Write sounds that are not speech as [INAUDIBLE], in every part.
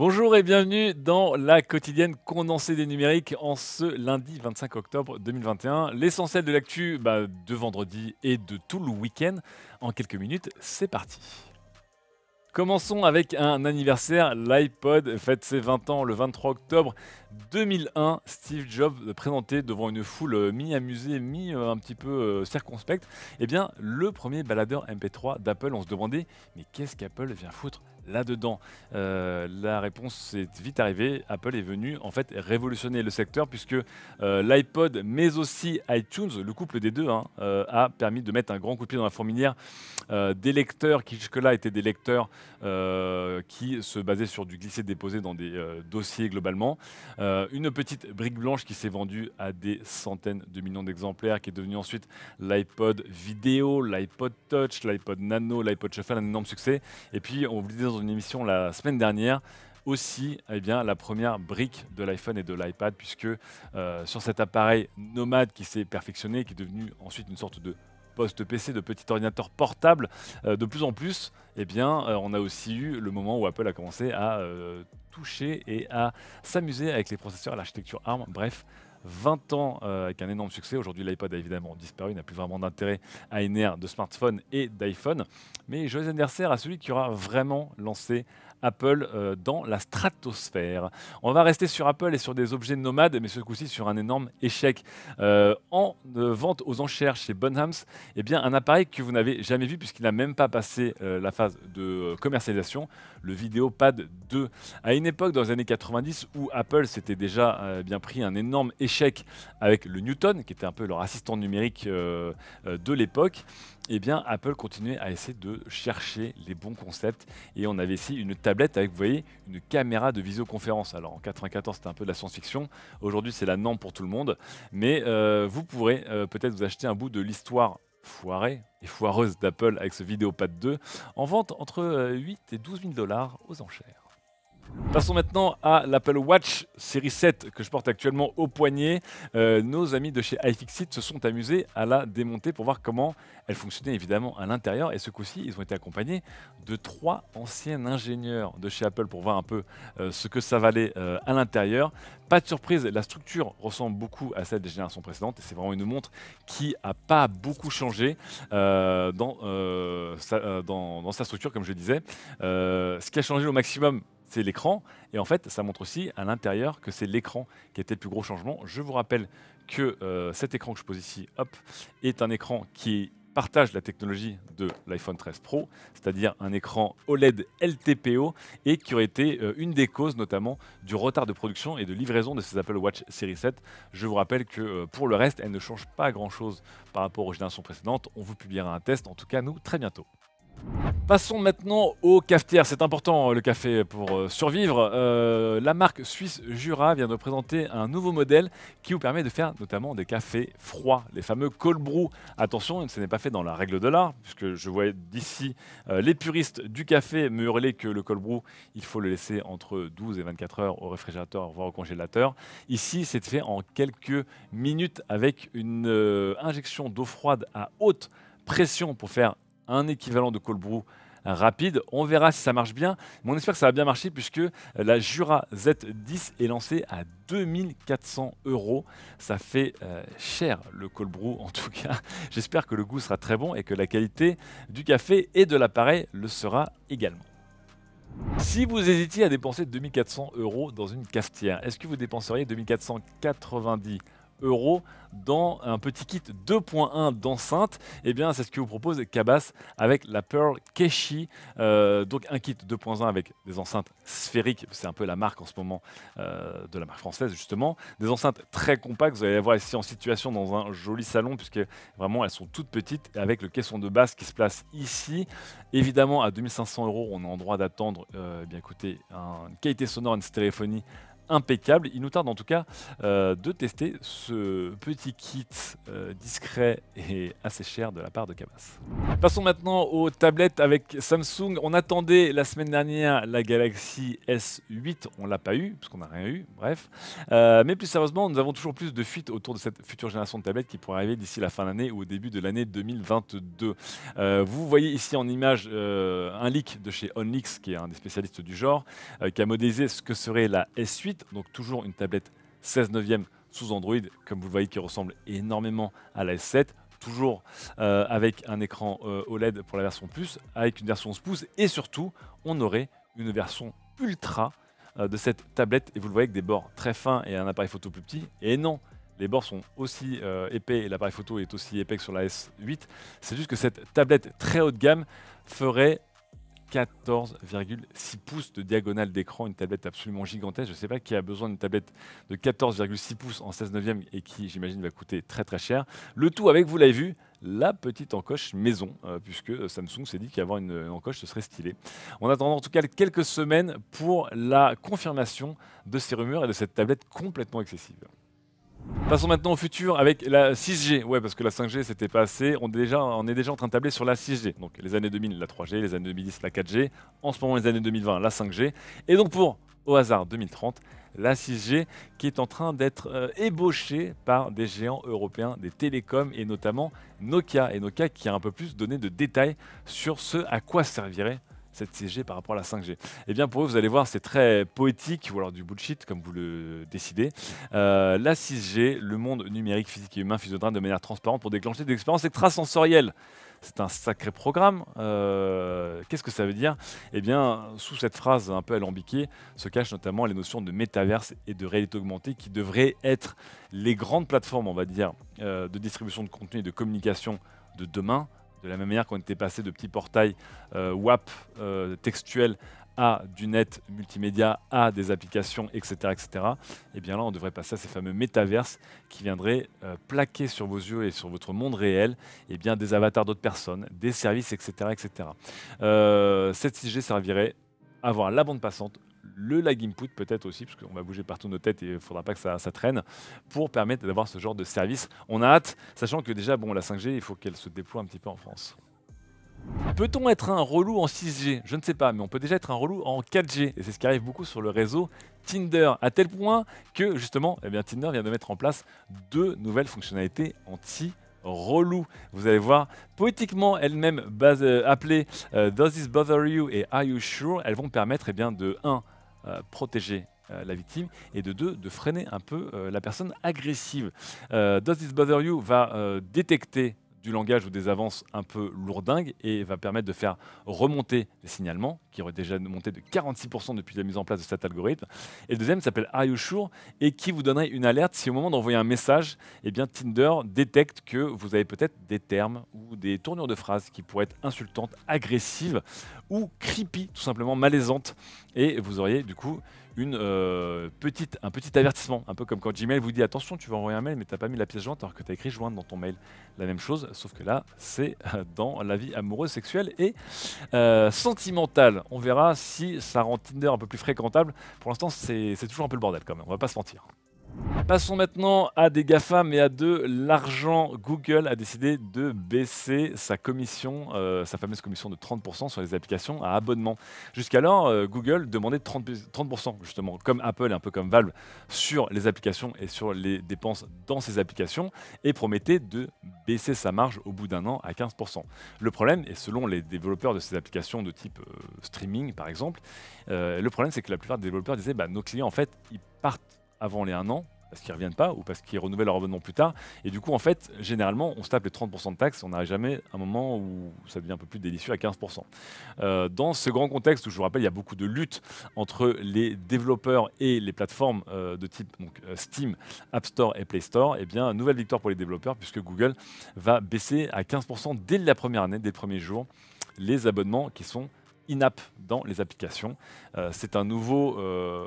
Bonjour et bienvenue dans la quotidienne condensée des numériques en ce lundi 25 octobre 2021. L'essentiel de l'actu bah, de vendredi et de tout le week-end. En quelques minutes, c'est parti. Commençons avec un anniversaire. L'iPod fête ses 20 ans le 23 octobre 2001. Steve Jobs présenté devant une foule mi-amusée, mi-un petit peu euh, circonspecte. Eh bien, le premier baladeur MP3 d'Apple, on se demandait mais qu'est-ce qu'Apple vient foutre là-dedans euh, La réponse est vite arrivée. Apple est venu en fait révolutionner le secteur puisque euh, l'iPod mais aussi iTunes, le couple des deux, hein, euh, a permis de mettre un grand coup de pied dans la fourmilière des lecteurs qui jusque-là étaient des lecteurs qui se basaient sur du glisser déposé dans des dossiers globalement. une petite brique blanche qui s'est vendue à des centaines de millions d'exemplaires, qui est devenue ensuite l'iPod vidéo, l'iPod touch, l'iPod nano, l'iPod shuffle, un énorme succès. Et puis on vous dans une émission la semaine dernière aussi et eh bien, la première brique de l'iPhone et de l'iPad, puisque euh, sur cet appareil nomade qui s'est perfectionné, qui est devenu ensuite une sorte de poste PC, de petit ordinateur portable, euh, de plus en plus, et eh bien, euh, on a aussi eu le moment où Apple a commencé à toucher et à s'amuser avec les processeurs à l'architecture ARM. Bref, 20 ans euh, avec un énorme succès. Aujourd'hui, l'iPad a évidemment disparu, Il n'a plus vraiment d'intérêt à une de smartphone et d'iPhone. Mais joyeux anniversaire à celui qui aura vraiment lancé Apple euh, dans la stratosphère. On va rester sur Apple et sur des objets nomades, mais ce coup-ci sur un énorme échec. Euh, en euh, vente aux enchères chez Bonhams, eh bien, un appareil que vous n'avez jamais vu puisqu'il n'a même pas passé la phase de commercialisation, le VideoPad 2. À une époque, dans les années 90, où Apple s'était déjà bien pris un énorme échec avec le Newton, qui était un peu leur assistant numérique de l'époque, eh bien, Apple continuait à essayer de chercher les bons concepts. Et on avait ici une tablette avec, vous voyez, une caméra de visioconférence. Alors en 94, c'était un peu de la science-fiction. Aujourd'hui, c'est la norme pour tout le monde. Mais euh, vous pourrez euh, peut-être vous acheter un bout de l'histoire foirée et foireuse d'Apple avec ce VidéoPad 2 en vente entre 8 euh, et 12 000 dollars aux enchères. Passons maintenant à l'Apple Watch série 7 que je porte actuellement au poignet. Euh, nos amis de chez iFixit se sont amusés à la démonter pour voir comment elle fonctionnait évidemment à l'intérieur. Et ce coup-ci, ils ont été accompagnés de trois anciens ingénieurs de chez Apple pour voir un peu euh, ce que ça valait euh, à l'intérieur. Pas de surprise, la structure ressemble beaucoup à celle des générations précédentes. C'est vraiment une montre qui n'a pas beaucoup changé dans sa, dans, sa, structure, comme je disais. ce qui a changé au maximum c'est l'écran. Et en fait, ça montre aussi à l'intérieur que c'est l'écran qui été le plus gros changement. Je vous rappelle que euh, cet écran que je pose ici, hop, est un écran qui partage la technologie de l'iPhone 13 Pro, c'est-à-dire un écran OLED LTPO, et qui aurait été euh, une des causes notamment du retard de production et de livraison de ces Apple Watch Series 7. Je vous rappelle que euh, pour le reste, elle ne change pas grand-chose par rapport aux générations précédentes. On vous publiera un test, en tout cas nous, très bientôt. Passons maintenant au cafetières. C'est important euh, le café pour euh, survivre. Euh, la marque suisse Jura vient de présenter un nouveau modèle qui vous permet de faire notamment des cafés froids, les fameux cold Attention, ce n'est pas fait dans la règle de l'art, puisque je vois d'ici les puristes du café me hurler que le cold il faut le laisser entre 12 et 24 heures au réfrigérateur, voire au congélateur. Ici, c'est fait en quelques minutes avec une injection d'eau froide à haute pression pour faire un équivalent de cold rapide. On verra si ça marche bien, mais on espère que ça va bien marcher puisque la Jura Z10 est lancée à 2400 euros. Ça fait euh, cher le cold en tout cas. [LAUGHS] J'espère que le goût sera très bon et que la qualité du café et de l'appareil le sera également. Si vous hésitiez à dépenser 2400 euros dans une cafetière, est-ce que vous dépenseriez 2490 dans un petit kit 2.1 d'enceinte, et eh bien c'est ce que vous propose Cabas avec la Pearl Keshi. Euh, donc un kit 2.1 avec des enceintes sphériques, c'est un peu la marque en ce moment euh, de la marque française justement. Des enceintes très compactes, vous allez les voir ici en situation dans un joli salon puisque vraiment elles sont toutes petites avec le caisson de basse qui se place ici. Évidemment à 2500 euros on est en droit d'attendre euh, eh bien écoutez une qualité sonore, une stéréophonie impeccable. Il nous tarde en tout cas euh, de tester ce petit kit euh, discret et assez cher de la part de Cabas. Passons maintenant aux tablettes avec Samsung. On attendait la semaine dernière la Galaxy S8, on l'a pas eu, parce qu'on n'a rien eu, bref. Euh, mais plus sérieusement, nous avons toujours plus de fuites autour de cette future génération de tablettes qui pourrait arriver d'ici la fin de l'année ou au début de l'année 2022. vous voyez ici en image un leak de chez OnLeaks, qui est un des spécialistes du genre, qui a modélisé ce que serait la S8 donc toujours une tablette 16 neuvième sous Android, comme vous le voyez, qui ressemble énormément à la S7. Toujours euh, avec un écran euh, OLED pour la version plus, avec une version 11 pouces, et surtout, on aurait une version ultra euh, de cette tablette. Et vous le voyez avec des bords très fins et un appareil photo plus petit. Et non, les bords sont aussi épais et l'appareil photo est aussi épais que sur la S8. C'est juste que cette tablette très haut de gamme ferait 14,6 pouces de diagonale d'écran, une tablette absolument gigantesque. Je ne sais pas qui a besoin d'une tablette de 14,6 pouces en 16 neuvième et qui, j'imagine, va coûter très très cher. Le tout avec, vous l'avez vu, la petite encoche maison, euh, puisque Samsung s'est dit qu'avoir une, une, encoche, ce serait stylé. On attend en tout cas quelques semaines pour la confirmation de ces rumeurs et de cette tablette complètement excessive. Passons maintenant au futur avec la 6G. Ouais, parce que la 5G, c'était pas assez. On est, déjà, en train de tabler sur la 6G. Donc les années 2000, la 3G, les années 2010, la 4G. En ce moment, les années 2020, la 5G. Et donc pour, au hasard, 2030, la 6G qui est en train d'être euh, ébauchée par des géants européens des télécoms et notamment Nokia. Et Nokia qui a un peu plus donné de détails sur ce à quoi servirait cette 6G par rapport à la 5G Eh bien, pour eux, vous allez voir, c'est très poétique, ou alors du bullshit, comme vous le décidez. Euh, la 6G, le monde numérique, physique et humain fusionnera de manière transparente pour déclencher des expériences extrasensorielles. C'est un sacré programme. Euh, qu'est-ce que ça veut dire Eh bien, sous cette phrase un peu alambiquée se cachent notamment les notions de métaverse et de réalité augmentée qui devraient être les grandes plateformes, on va dire, euh, de distribution de contenu et de communication de demain de la même manière qu'on était passé de petits portails euh, WAP euh, textuels à du net multimédia, à des applications, etc., etc., et eh bien là, on devrait passer à ces fameux métaverses qui viendraient euh, plaquer sur vos yeux et sur votre monde réel et eh bien des avatars d'autres personnes, des services, etc., etc. cette 6 servirait à avoir la bande passante, le lag input peut-être aussi, parce qu'on va bouger partout nos têtes et il ne faudra pas que ça, traîne, pour permettre d'avoir ce genre de service. On a hâte, sachant que déjà, bon, la 5G, il faut qu'elle se déploie un petit peu en France. Peut-on être un relou en 6G Je ne sais pas, mais on peut déjà être un relou en 4G. Et c'est ce qui arrive beaucoup sur le réseau Tinder, à tel point que justement, eh bien, Tinder vient de mettre en place deux nouvelles fonctionnalités anti relou. Vous allez voir, poétiquement elles-mêmes euh, appelées euh, Does this bother you et Are you sure Elles vont permettre eh bien, de 1 euh, protéger euh, la victime et de deux, de freiner un peu euh, la personne agressive. Does This Bother You va détecter du langage ou des avances un peu lourdingues et va permettre de faire remonter les signalements, qui auraient déjà monté de 46% depuis la mise en place de cet algorithme. Et le deuxième s'appelle Are You Sure et qui vous donnerait une alerte si au moment d'envoyer un message, eh bien, Tinder détecte que vous avez peut-être des termes ou des tournures de phrases qui pourraient être insultantes, agressives ou creepy, tout simplement malaisantes. Et vous auriez du coup une, euh, petite, un petit avertissement, un peu comme quand Gmail vous dit attention, tu vas envoyer un mail, mais tu pas mis la pièce jointe alors que tu as écrit jointe dans ton mail. La même chose, sauf que là, c'est euh, dans la vie amoureuse, sexuelle et euh, sentimentale. On verra si ça rend Tinder un peu plus fréquentable. Pour l'instant, c'est toujours un peu le bordel quand même, on va pas se mentir. Passons maintenant à des GAFA, mais à de l'argent. Google a décidé de baisser sa commission, euh, sa fameuse commission de 30% sur les applications à abonnement. Jusqu'alors, euh, Google demandait 30%, justement, comme Apple et un peu comme Valve, sur les applications et sur les dépenses dans ces applications et promettait de baisser sa marge au bout d'un an à 15%. Le problème, et selon les développeurs de ces applications de type euh, streaming par exemple, le problème c'est que la plupart des développeurs disaient bah, nos clients en fait ils partent avant les 1 an, parce qu'ils ne reviennent pas ou parce qu'ils renouvellent leur abonnement plus tard. Et du coup, en fait, généralement, on se tape les 30% de taxes. On n'arrive jamais un moment où ça devient un peu plus délicieux à 15%. Euh, dans ce grand contexte où, je vous rappelle, il y a beaucoup de luttes entre les développeurs et les plateformes euh, de type donc, euh, Steam, App Store et Play Store, eh bien, nouvelle victoire pour les développeurs puisque Google va baisser à 15% dès la première année, dès le premier jour, les abonnements qui sont in-app dans les applications. Euh, c'est un nouveau euh,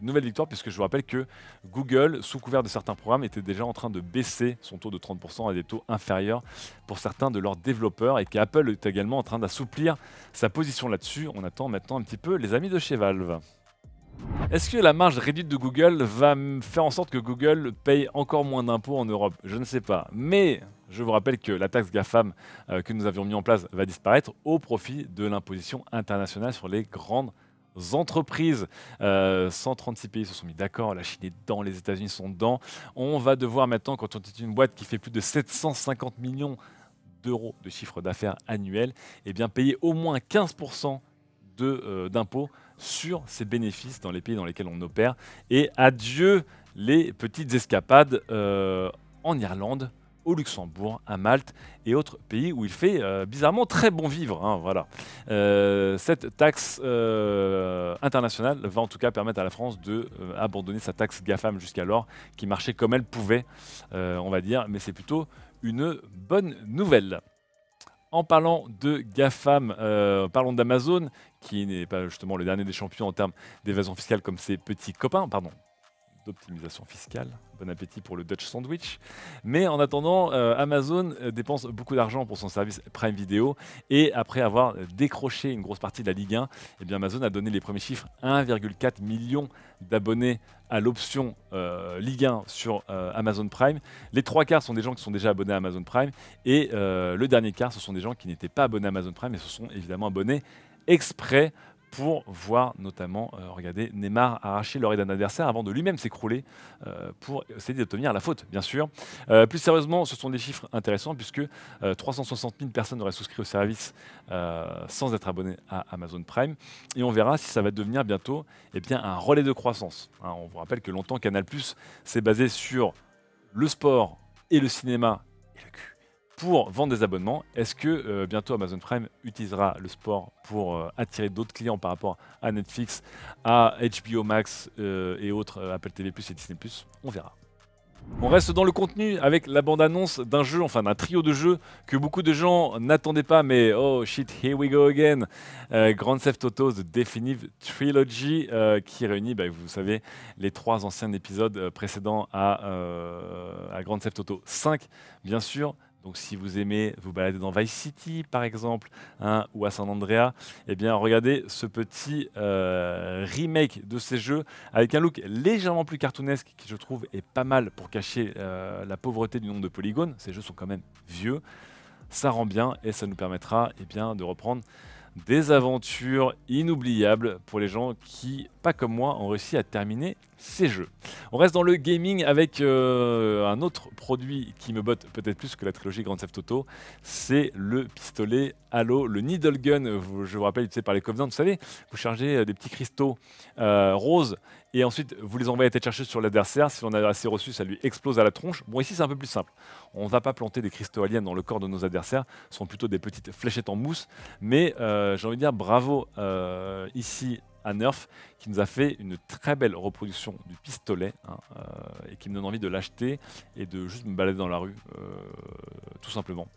nouvelle victoire puisque je vous rappelle que Google, sous couvert de certains programmes, était déjà en train de baisser son taux de 30% à des taux inférieurs pour certains de leurs développeurs et qu'Apple est également en train d'assouplir sa position là-dessus. On attend maintenant un petit peu les amis de chez Valve. Est-ce que la marge réduite de Google va faire en sorte que Google paye encore moins d'impôts en Europe Je ne sais pas. Mais je vous rappelle que la taxe GAFAM euh, que nous avions mis en place va disparaître au profit de l'imposition internationale sur les grandes entreprises. 136 euh, pays se sont mis d'accord, la Chine est dedans, les États-Unis sont dedans. On va devoir maintenant, quand on est une boîte qui fait plus de 750 millions d'euros de chiffre d'affaires annuel, eh bien payer au moins 15% euh, d'impôts sur ses bénéfices dans les pays dans lesquels on opère. Et adieu les petites escapades en Irlande au Luxembourg, à Malte et autres pays où il fait euh, bizarrement très bon vivre. Hein, voilà. Euh, cette taxe euh, internationale va en tout cas permettre à la France de abandonner sa taxe GAFAM jusqu'alors, qui marchait comme elle pouvait, on va dire, mais c'est plutôt une bonne nouvelle. En parlant de GAFAM, parlons d'Amazon, qui n'est pas justement le dernier des champions en termes d'évasion fiscale comme ses petits copains, pardon, Optimisation fiscale. Bon appétit pour le Dutch sandwich. Mais en attendant, euh, Amazon euh, dépense beaucoup d'argent pour son service Prime Video. Et après avoir décroché une grosse partie de la Ligue 1, eh bien Amazon a donné les premiers chiffres 1,4 million d'abonnés à l'option euh, Ligue 1 sur Amazon Prime. Les trois quarts sont des gens qui sont déjà abonnés à Amazon Prime. Et le dernier quart, ce sont des gens qui n'étaient pas abonnés à Amazon Prime et se sont évidemment abonnés exprès pour voir notamment, euh, regarder Neymar arracher l'oreille d'un adversaire avant de lui-même s'écrouler euh, pour essayer d'obtenir la faute, bien sûr. Euh, plus sérieusement, ce sont des chiffres intéressants puisque 360 000 personnes auraient souscrit au service sans être abonnées à Amazon Prime. Et on verra si ça va devenir bientôt eh bien, un relais de croissance. Hein, on vous rappelle que longtemps, Canal ⁇ s'est basé sur le sport et le cinéma et le cul pour vendre des abonnements. Est-ce que euh, bientôt Amazon Prime utilisera le sport pour euh, attirer d'autres clients par rapport à Netflix, à HBO Max euh, et autres, Apple TV ⁇ et Disney ⁇ On verra. On reste dans le contenu avec la bande-annonce d'un jeu, enfin d'un trio de jeux que beaucoup de gens n'attendaient pas, mais oh shit, here we go again. Grand Theft Auto The Definitive Trilogy qui réunit, bah, vous savez, les trois anciens épisodes précédents à, à Grand Theft Auto 5, bien sûr, donc si vous aimez vous balader dans Vice City par exemple, hein, ou à San Andrea, eh bien regardez ce petit euh, remake de ces jeux avec un look légèrement plus cartoonesque qui je trouve est pas mal pour cacher euh, la pauvreté du nombre de polygones. Ces jeux sont quand même vieux. Ça rend bien et ça nous permettra eh bien, de reprendre des aventures inoubliables pour les gens qui, pas comme moi, ont réussi à terminer ces jeux. On reste dans le gaming avec euh, un autre produit qui me botte peut-être plus que la trilogie Grand Theft Auto, c'est le pistolet Halo, le Needle Gun. je vous rappelle, utilisé par les Covenants, vous savez, vous chargez euh, des petits cristaux euh, roses et ensuite vous les envoyez à tête chercher sur l'adversaire. Si on a assez reçu, ça lui explose à la tronche. Bon, ici c'est un peu plus simple. On ne va pas planter des cristaux aliens dans le corps de nos adversaires, ce sont plutôt des petites fléchettes en mousse. Mais j'ai envie de dire bravo ici à Nerf, qui nous a fait une très belle reproduction du pistolet hein, euh, et qui me donne envie de l'acheter et de juste me balader dans la rue, euh, tout simplement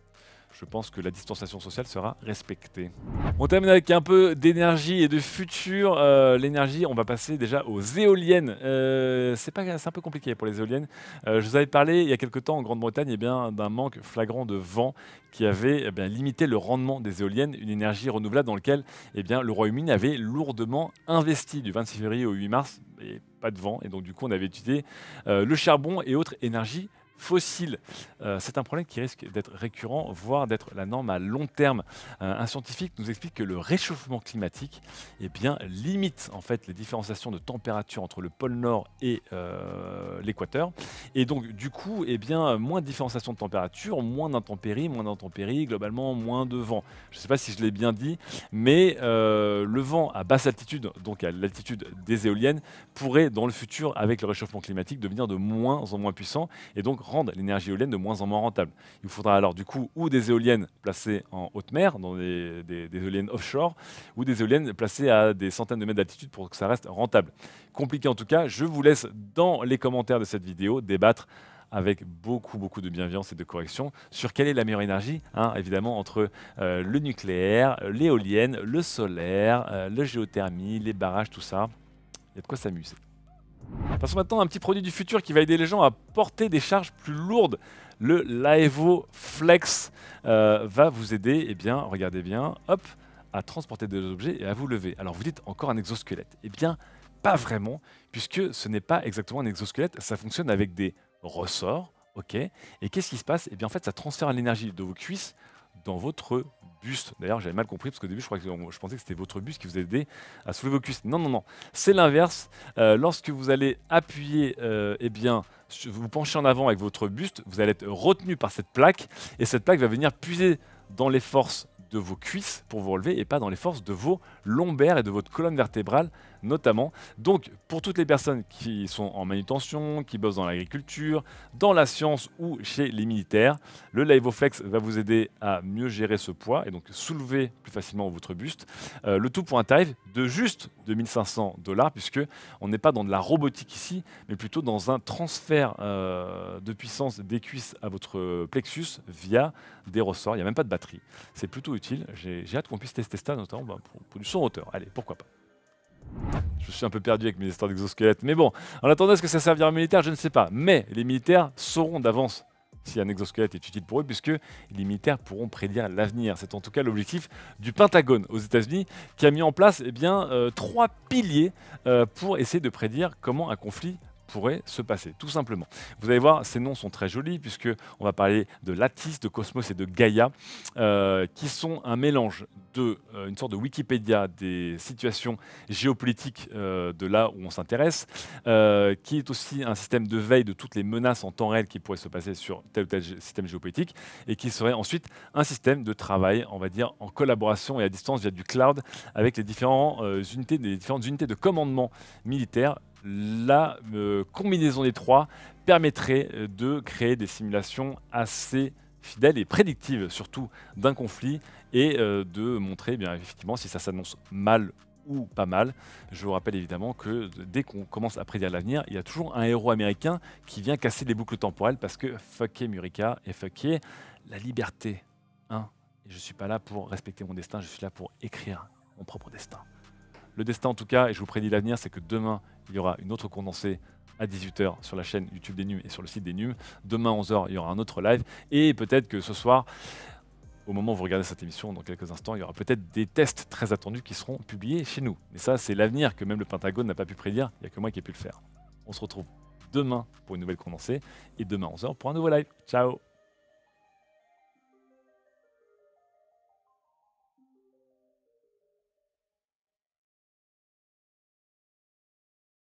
je pense que la distanciation sociale sera respectée. On termine avec un peu d'énergie et de futur. Euh, l'énergie, on va passer déjà aux éoliennes. Euh, c'est un peu compliqué pour les éoliennes. Euh, je vous avais parlé il y a quelque temps en Grande-Bretagne eh d'un manque flagrant de vent qui avait eh limité le rendement des éoliennes, une énergie renouvelable dans laquelle eh bien, le Royaume-Uni avait lourdement investi du 26 février au 8 mars. Et pas de vent. Et donc, du coup, on avait étudié le charbon et autres énergies fossiles. Euh, c'est un problème qui risque d'être récurrent, voire d'être la norme à long terme. Euh, un scientifique nous explique que le réchauffement climatique eh bien, limite en fait les différenciations de température entre le pôle Nord et euh, l'équateur. Et donc du coup, eh bien, moins de différenciation de température, moins d'intempéries, moins d'intempéries, globalement moins de vent. Je ne sais pas si je l'ai bien dit, mais le vent à basse altitude, donc à l'altitude des éoliennes, pourrait dans le futur, avec le réchauffement climatique, devenir de moins en moins puissant et donc rendent l'énergie éolienne de moins en moins rentable. Il faudra alors du coup ou des éoliennes placées en haute mer, dans des, éoliennes offshore, ou des éoliennes placées à des centaines de mètres d'altitude pour que ça reste rentable. Compliqué en tout cas, je vous laisse dans les commentaires de cette vidéo débattre avec beaucoup, beaucoup de bienveillance et de correction sur quelle est la meilleure énergie, hein, évidemment, entre euh, le nucléaire, l'éolienne, le solaire, euh, le géothermie, les barrages, tout ça. Il y a de quoi s'amuser. Passons maintenant un petit produit du futur qui va aider les gens à porter des charges plus lourdes. Le Laevo Flex euh, va vous aider, eh bien, regardez bien, hop, à transporter des objets et à vous lever. Alors vous dites encore un exosquelette. Eh bien, pas vraiment, puisque ce n'est pas exactement un exosquelette, ça fonctionne avec des ressorts, ok Et qu'est-ce qui se passe Eh bien en fait, ça transfère l'énergie de vos cuisses dans votre D'ailleurs, j'avais mal compris parce qu'au début, je, crois que, je pensais que c'était votre buste qui vous aidait à soulever vos cuisses. Non, non, non. C'est l'inverse. Euh, lorsque vous allez appuyer, euh, eh bien, vous penchez en avant avec votre buste, vous allez être retenu par cette plaque et cette plaque va venir puiser dans les forces de vos cuisses pour vous relever et pas dans les forces de vos lombaires et de votre colonne vertébrale notamment. Donc pour toutes les personnes qui sont en manutention, qui bossent dans l'agriculture, dans la science ou chez les militaires, le Liveoflex va vous aider à mieux gérer ce poids et donc soulever plus facilement votre buste. Euh, le tout pour un tarif de juste 2500 dollars puisque on n'est pas dans de la robotique ici, mais plutôt dans un transfert euh, de puissance des cuisses à votre plexus via des ressorts. Il n'y a même pas de batterie. C'est plutôt utile. J'ai hâte qu'on puisse tester ça notamment bah, pour, pour du son hauteur. Allez, pourquoi pas. Je suis un peu perdu avec mes histoires d'exosquelettes. Mais bon, en attendant, est-ce que ça servira aux militaires Je ne sais pas. Mais les militaires sauront d'avance si un exosquelette est utile pour eux, puisque les militaires pourront prédire l'avenir. C'est en tout cas l'objectif du Pentagone aux États-Unis, qui a mis en place eh bien, euh, trois piliers euh, pour essayer de prédire comment un conflit pourrait se passer, tout simplement. Vous allez voir, ces noms sont très jolis, puisque on va parler de Lattice, de Cosmos et de Gaïa, euh, qui sont un mélange de euh, une sorte de Wikipédia des situations géopolitiques euh, de là où on s'intéresse, qui est aussi un système de veille de toutes les menaces en temps réel qui pourraient se passer sur tel ou tel système géopolitique, et qui serait ensuite un système de travail, on va dire, en collaboration et à distance via du cloud avec les différentes unités, les différentes unités de commandement militaire la euh, combinaison des trois permettrait euh, de créer des simulations assez fidèles et prédictives, surtout d'un conflit, et euh, de montrer eh bien effectivement si ça s'annonce mal ou pas mal. Je vous rappelle évidemment que dès qu'on commence à prédire l'avenir, il y a toujours un héros américain qui vient casser les boucles temporelles parce que fucké Murica et fucké la liberté. Hein et je suis pas là pour respecter mon destin, je suis là pour écrire mon propre destin. Le destin en tout cas, et je vous prédis l'avenir, c'est que demain, il y aura une autre condensée à 18h sur la chaîne YouTube des NUM et sur le site des NUM. Demain, 11h, il y aura un autre live. Et peut-être que ce soir, au moment où vous regardez cette émission, dans quelques instants, il y aura peut-être des tests très attendus qui seront publiés chez nous. Mais ça, c'est l'avenir que même le Pentagone n'a pas pu prédire. Il n'y a que moi qui ai pu le faire. On se retrouve demain pour une nouvelle condensée et demain 11h pour un nouveau live. Ciao